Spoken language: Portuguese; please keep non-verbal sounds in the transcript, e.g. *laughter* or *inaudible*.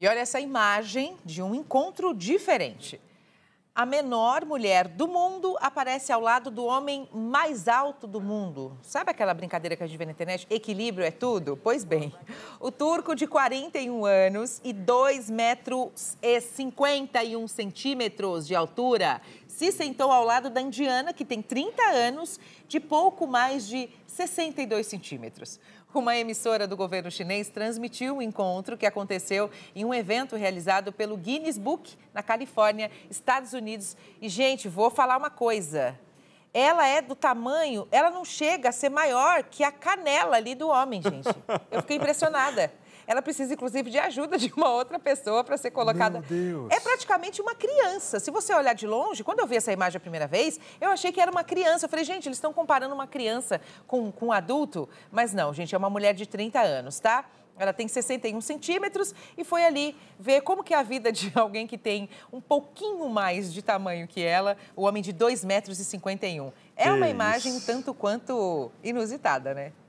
E olha essa imagem de um encontro diferente. A menor mulher do mundo aparece ao lado do homem mais alto do mundo. Sabe aquela brincadeira que a gente vê na internet? Equilíbrio é tudo? Pois bem, o turco de 41 anos e 2 metros e 51 centímetros de altura se sentou ao lado da indiana, que tem 30 anos, de pouco mais de 62 centímetros. Uma emissora do governo chinês transmitiu o um encontro que aconteceu em um evento realizado pelo Guinness Book, na Califórnia, Estados Unidos. E, gente, vou falar uma coisa. Ela é do tamanho, ela não chega a ser maior que a canela ali do homem, gente. Eu fiquei impressionada. *laughs* ela precisa, inclusive, de ajuda de uma outra pessoa para ser colocada. Meu Deus. É praticamente uma criança. Se você olhar de longe, quando eu vi essa imagem a primeira vez, eu achei que era uma criança. Eu falei, gente, eles estão comparando uma criança com, com um adulto. Mas não, gente, é uma mulher de 30 anos, tá? Ela tem 61 centímetros e foi ali ver como que é a vida de *laughs* alguém que tem um pouquinho mais de tamanho que ela, o homem de 2,51 metros. É uma imagem tanto quanto inusitada, né?